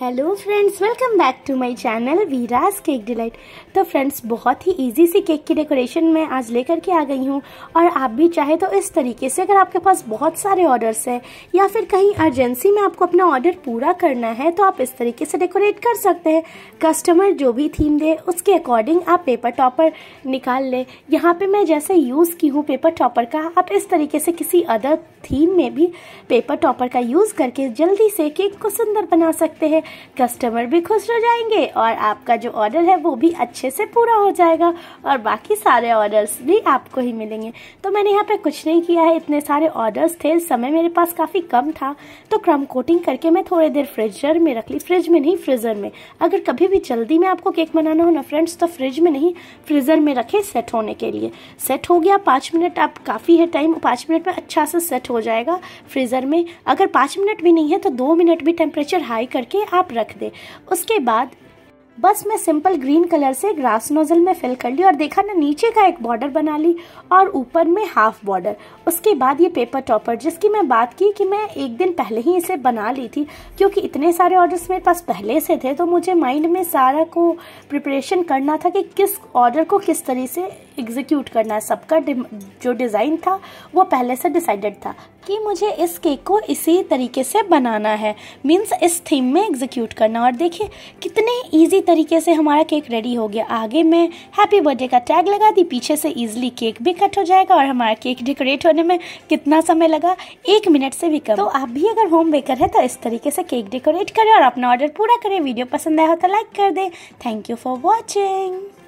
hello friends welcome back to my channel Viraj cake delight तो friends बहुत ही easy सी केक की डेकोरेशन मैं आज लेकर के आ गई हूँ और आप भी चाहे तो इस तरीके से अगर आपके पास बहुत सारे ऑर्डर्स हैं या फिर कहीं अर्जेंसी में आपको अपना ऑर्डर पूरा करना है तो आप इस तरीके से डेकोरेट कर सकते हैं कस्टमर जो भी थीम दे उसके अकॉर्डिंग आप पेपर टॉपर निकाल लें यहाँ पर मैं जैसे यूज़ की हूँ पेपर टॉपर का आप इस तरीके से किसी अदर थीम में भी पेपर टॉपर का यूज़ करके जल्दी से केक को सुंदर बना सकते हैं कस्टमर भी खुश हो जाएंगे और आपका जो ऑर्डर है वो भी अच्छे से पूरा हो जाएगा और बाकी सारे ऑर्डर्स भी आपको ही मिलेंगे तो मैंने यहाँ पे कुछ नहीं किया है इतने सारे ऑर्डर्स थे समय मेरे पास काफ़ी कम था तो क्रम कोटिंग करके मैं थोड़ी देर फ्रिजर में रख ली फ्रिज में नहीं फ्रीज़र में अगर कभी भी जल्दी में आपको केक बनाना हो ना फ्रेंड्स तो फ्रिज में नहीं फ्रीज़र में रखें सेट होने के लिए सेट हो गया पाँच मिनट आप काफ़ी है टाइम पाँच मिनट में अच्छा से सेट हो जाएगा फ्रीज़र में अगर पाँच मिनट भी नहीं है तो दो मिनट भी टेम्परेचर हाई करके आप रख दें उसके बाद बस मैं सिंपल ग्रीन कलर से ग्रास नोजल में फिल कर ली और देखा ना नीचे का एक बॉर्डर बना ली और ऊपर में हाफ बॉर्डर उसके बाद ये पेपर टॉपर जिसकी मैं बात की कि मैं एक दिन पहले ही इसे बना ली थी क्योंकि इतने सारे ऑर्डर्स मेरे पास पहले से थे तो मुझे माइंड में सारा को प्रिपरेशन करना था कि किस ऑर्डर को किस तरह से एग्जीक्यूट करना है सबका जो डिज़ाइन था वो पहले से डिसाइडेड था कि मुझे इस केक को इसी तरीके से बनाना है मीन्स इस थीम में एग्जीक्यूट करना और देखिए कितने ईजी तरीके से हमारा केक रेडी हो गया आगे मैं हैप्पी बर्थडे का टैग लगा दी पीछे से ईजिली केक भी कट हो जाएगा और हमारा केक डेकोरेट होने में कितना समय लगा एक मिनट से भी कम तो आप भी अगर होम बेकर है तो इस तरीके से केक डेकोरेट करें और अपना ऑर्डर पूरा करें वीडियो पसंद आया हो तो लाइक कर दें थैंक यू फॉर वॉचिंग